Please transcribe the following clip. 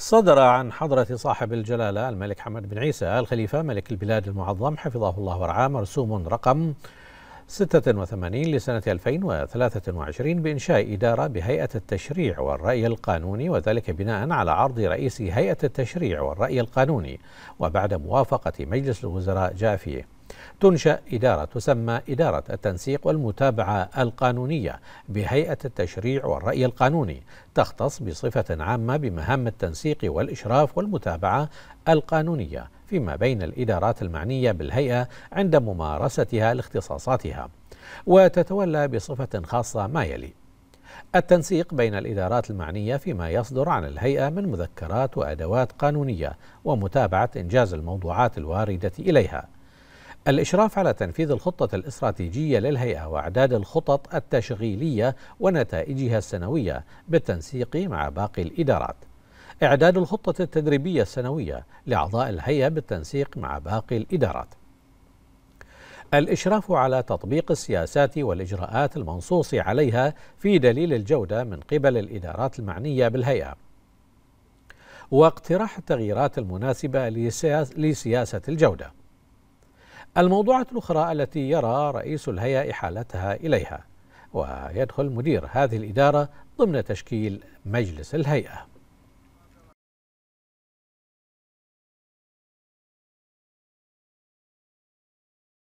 صدر عن حضرة صاحب الجلالة الملك حمد بن عيسى الخليفة ملك البلاد المعظم حفظه الله ورعاه مرسوم رقم 86 لسنة 2023 بإنشاء إدارة بهيئة التشريع والرأي القانوني وذلك بناء على عرض رئيس هيئة التشريع والرأي القانوني وبعد موافقة مجلس الوزراء جافيه. تنشأ إدارة تسمى إدارة التنسيق والمتابعة القانونية بهيئة التشريع والرأي القانوني تختص بصفة عامة بمهام التنسيق والإشراف والمتابعة القانونية فيما بين الإدارات المعنية بالهيئة عند ممارستها لاختصاصاتها وتتولى بصفة خاصة ما يلي التنسيق بين الإدارات المعنية فيما يصدر عن الهيئة من مذكرات وأدوات قانونية ومتابعة إنجاز الموضوعات الواردة إليها الإشراف على تنفيذ الخطة الاستراتيجية للهيئة وإعداد الخطط التشغيلية ونتائجها السنوية بالتنسيق مع باقي الإدارات. إعداد الخطة التدريبية السنوية لأعضاء الهيئة بالتنسيق مع باقي الإدارات. الإشراف على تطبيق السياسات والإجراءات المنصوص عليها في دليل الجودة من قبل الإدارات المعنية بالهيئة. واقتراح التغييرات المناسبة لسياسة الجودة. الموضوعات الأخرى التي يرى رئيس الهيئة إحالتها إليها ويدخل مدير هذه الإدارة ضمن تشكيل مجلس الهيئة